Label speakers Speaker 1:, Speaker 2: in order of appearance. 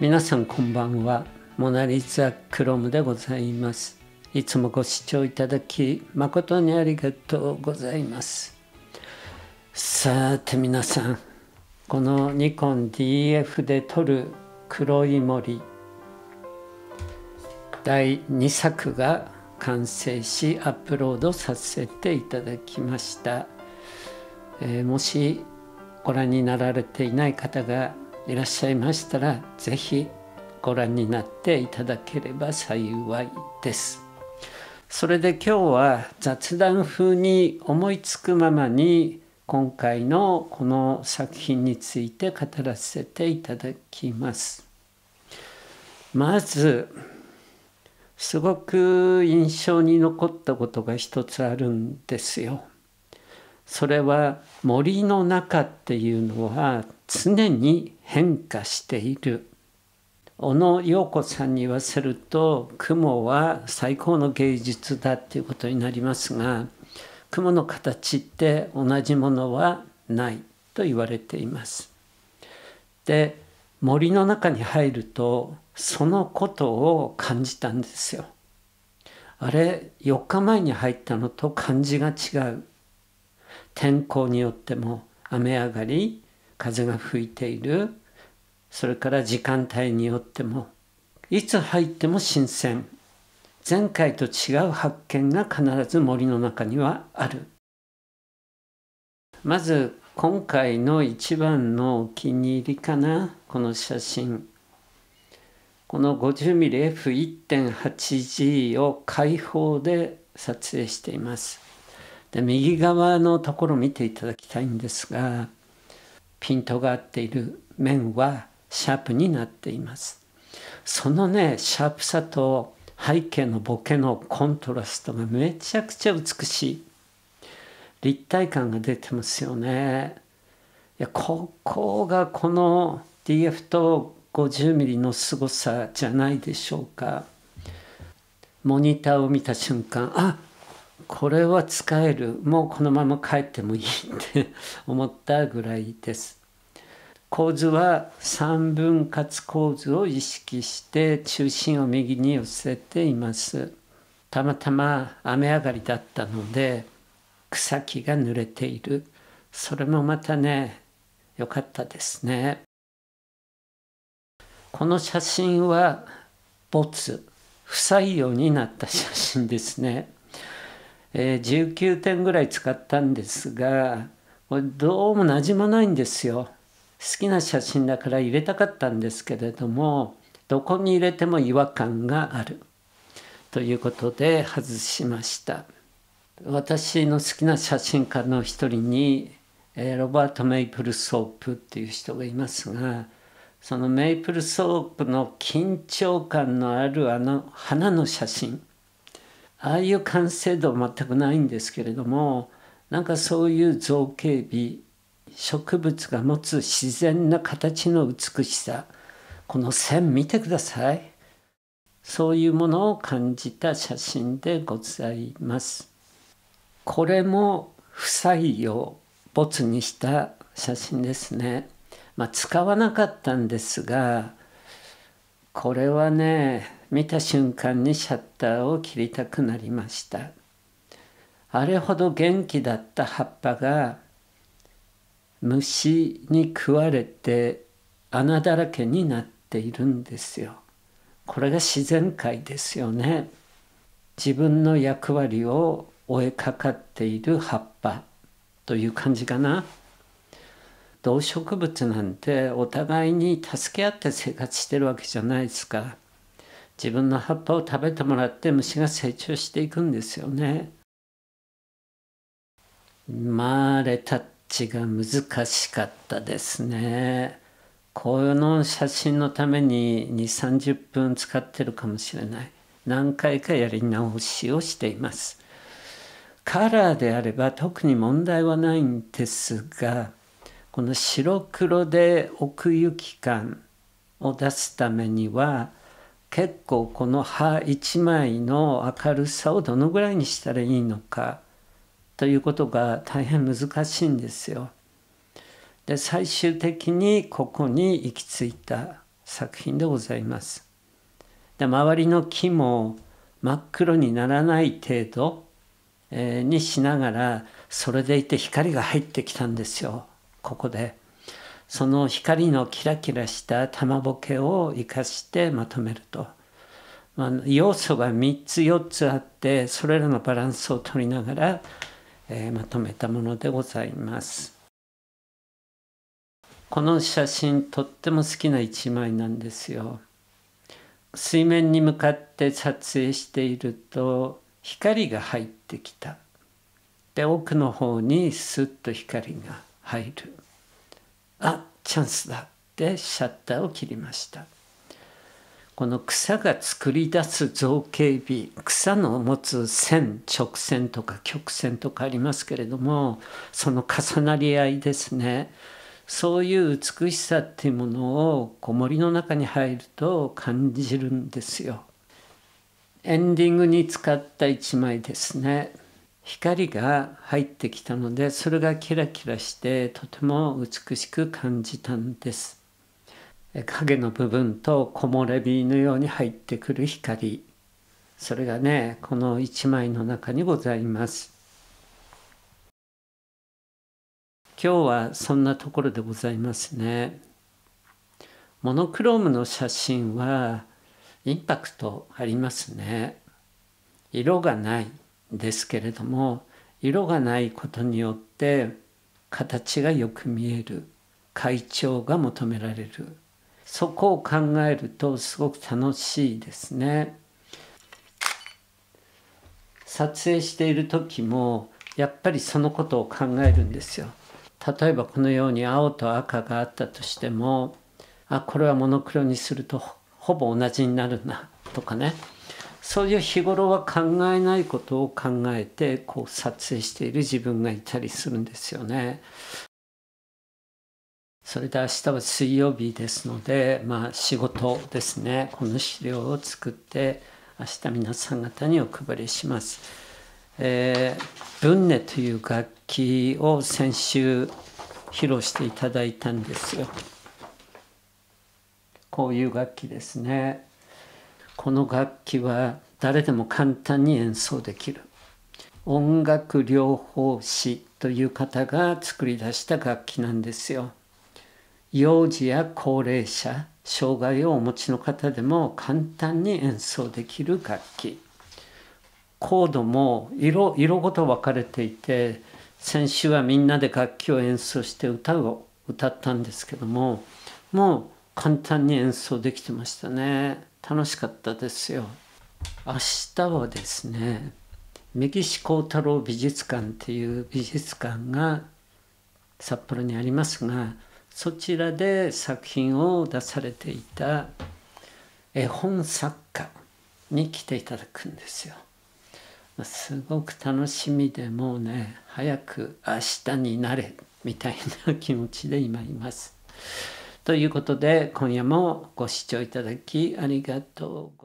Speaker 1: 皆さんこんばんはモナリザクロムでございますいつもご視聴いただき誠にありがとうございますさて皆さんこのニコン DF で撮る黒い森第2作が完成しアップロードさせていただきました、えー、もしご覧になられていない方がいらっしゃいましたら是非ご覧になっていただければ幸いです。それで今日は雑談風に思いつくままに今回のこの作品について語らせていただきます。まずすごく印象に残ったことが一つあるんですよ。それは森の中っていうのは常に変化している小野陽子さんに言わせると雲は最高の芸術だっていうことになりますが雲の形って同じものはないと言われています。で森の中に入るとそのことを感じたんですよ。あれ4日前に入ったのと感じが違う。天候によっても雨上がり風が吹いているそれから時間帯によってもいつ入っても新鮮前回と違う発見が必ず森の中にはあるまず今回の一番のお気に入りかなこの写真この 50mmF1.8G を開放で撮影していますで右側のところ見ていただきたいんですがピントが合っている面はシャープになっていますそのねシャープさと背景のボケのコントラストがめちゃくちゃ美しい立体感が出てますよねいやここがこの DF と 50mm の凄さじゃないでしょうかモニターを見た瞬間あこれは使えるもうこのまま帰ってもいいって 思ったぐらいです構図は三分割構図を意識して中心を右に寄せていますたまたま雨上がりだったので草木が濡れているそれもまたね良かったですねこの写真は没不採用になった写真ですねえ19点ぐらい使ったんですがこれどうもなじまないんですよ好きな写真だから入れたかったんですけれどもどこに入れても違和感があるということで外しました私の好きな写真家の一人に、えロバート・メイプル・ソープっていう人がいますがそのメイプルソープの緊張感のあるあの花の写真ああいう完成度は全くないんですけれどもなんかそういう造形美植物が持つ自然な形の美しさこの線見てくださいそういうものを感じた写真でございますこれも夫妻を没にした写真ですねまあ使わなかったんですがこれはね見た瞬間にシャッターを切りたくなりましたあれほど元気だった葉っぱが虫に食われて穴だらけになっているんですよこれが自然界ですよね自分の役割を追えかかっている葉っぱという感じかな動植物なんてお互いに助け合って生活してるわけじゃないですか自分の葉っぱを食べてもらって虫が成長していくんですよね。まあレタッチが難しかったですね。この写真のために2、30分使ってるかもしれない。何回かやり直しをしています。カラーであれば特に問題はないんですが、この白黒で奥行き感を出すためには、結構この葉一枚の明るさをどのぐらいにしたらいいのかということが大変難しいんですよ。で最終的にここに行き着いた作品でございます。で周りの木も真っ黒にならない程度、えー、にしながらそれでいて光が入ってきたんですよここで。その光のキラキラした玉ぼけを生かしてまとめると、まあ、要素が3つ4つあってそれらのバランスを取りながら、えー、まとめたものでございますこの写真とっても好きな一枚なんですよ水面に向かって撮影していると光が入ってきたで奥の方にスッと光が入るあチャンスだってシャッターを切りましたこの草が作り出す造形美草の持つ線直線とか曲線とかありますけれどもその重なり合いですねそういう美しさっていうものをこ森の中に入ると感じるんですよ。エンディングに使った一枚ですね。光が入ってきたのでそれがキラキラしてとても美しく感じたんです影の部分と木漏れ日のように入ってくる光それがねこの一枚の中にございます今日はそんなところでございますねモノクロームの写真はインパクトありますね色がないですけれども色がないことによって形がよく見える会長が求められるそこを考えるとすごく楽しいですね撮影している時もやっぱりそのことを考えるんですよ例えばこのように青と赤があったとしてもあこれはモノクロにするとほぼ同じになるなとかねそういう日頃は考えないことを考えてこう撮影している自分がいたりするんですよね。それで明日は水曜日ですので、まあ、仕事ですねこの資料を作って明日皆さん方にお配りします。えー、文音という楽器を先週披露していただいたんですよ。こういう楽器ですね。この楽器は誰でも簡単に演奏できる音楽療法士という方が作り出した楽器なんですよ幼児や高齢者障害をお持ちの方でも簡単に演奏できる楽器コードも色色ごと分かれていて先週はみんなで楽器を演奏して歌を歌ったんですけどももう簡単に演奏できてましたね。楽しかったですよ明日はですね三岸幸太郎美術館っていう美術館が札幌にありますがそちらで作品を出されていた絵本作家に来ていただくんですよ。すごく楽しみでもうね早く明日になれみたいな気持ちで今います。ということで今夜もご視聴いただきありがとうございます。